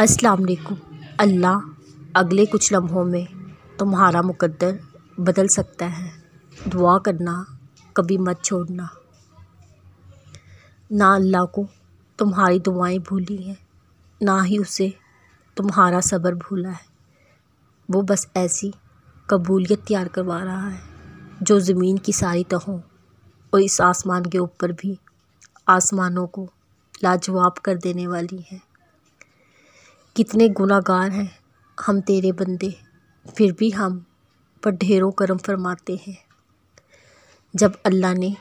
अस्सलाम वालेकुम अल्लाह अगले कुछ लम्हों में तुम्हारा मुक़द्दर बदल सकता है दुआ करना कभी मत छोड़ना ना अल्लाह को तुम्हारी दुआएं भूली हैं ना ही उसे तुम्हारा सब्र भूला है वो बस ऐसी कबूलियत तैयार करवा रहा है जो ज़मीन की सारी तहों और इस आसमान के ऊपर भी आसमानों को लाजवाब कर देने वाली है कितने गुनागार हैं हम तेरे बंदे फिर भी हम पर ढेरों करम फरमाते हैं जब अल्लाह ने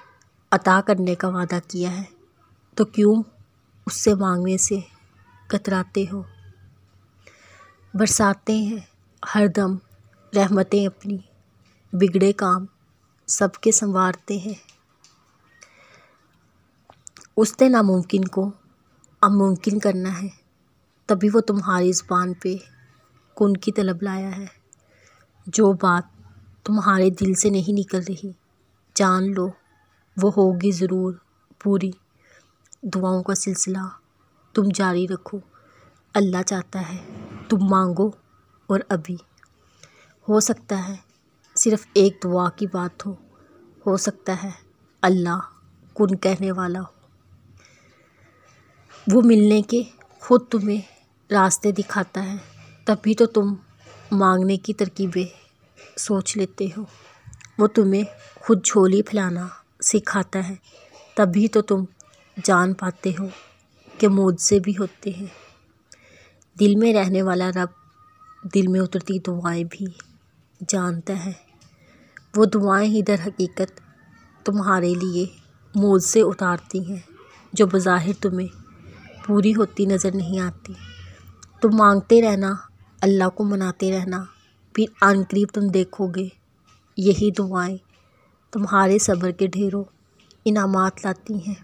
अता करने का वादा किया है तो क्यों उससे मांगने से कतराते हो बरसाते हैं हर दम रहमतें अपनी बिगड़े काम सबके संवारते हैं उसने नामुमकिन को अमुमकिन करना है तभी वो तुम्हारी जबान पे कुन की तलब लाया है जो बात तुम्हारे दिल से नहीं निकल रही जान लो वो होगी ज़रूर पूरी दुआओं का सिलसिला तुम जारी रखो अल्लाह चाहता है तुम मांगो और अभी हो सकता है सिर्फ़ एक दुआ की बात हो हो सकता है अल्लाह कुन कहने वाला हो वो मिलने के ख़ुद तुम्हें रास्ते दिखाता है तभी तो तुम मांगने की तरकीबें सोच लेते हो वो तुम्हें खुद झोली फैलाना सिखाता है तभी तो तुम जान पाते हो कि मुझसे भी होते हैं दिल में रहने वाला रब दिल में उतरती दुआएं भी जानता है वो दुआएं ही दर हकीकत तुम्हारे लिए मौज से उतारती हैं जो बज़ाहिर तुम्हें पूरी होती नज़र नहीं आती तो मांगते रहना अल्लाह को मनाते रहना फिर आन करीब तुम देखोगे यही दुआएं तुम्हारे सब्र के ढेरों इनामात लाती हैं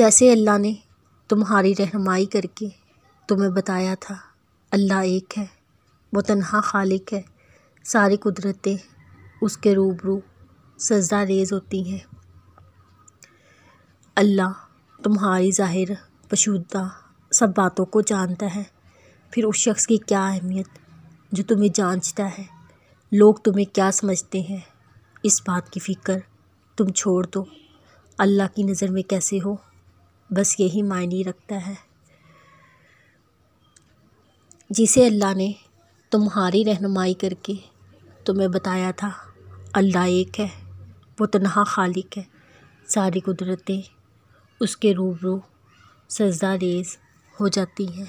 जैसे अल्लाह ने तुम्हारी रहनमाई करके तुम्हें बताया था अल्लाह एक है वो तनहा खालिक है सारी कुदरतें उसके रूबरू सजदा रेज होती हैं अल्लाह तुम्हारी ज़ाहिर पशुदा सब बातों को जानता है फिर उस शख्स की क्या अहमियत जो तुम्हें जानता है लोग तुम्हें क्या समझते हैं इस बात की फ़िक्र तुम छोड़ दो अल्लाह की नज़र में कैसे हो बस यही मायने रखता है जिसे अल्लाह ने तुम्हारी रहनुमाई करके तुम्हें बताया था अल्लाह एक है वो तनहा खालिक है सारी कुदरतें उसके रूबरू सजदा रेज़ हो जाती है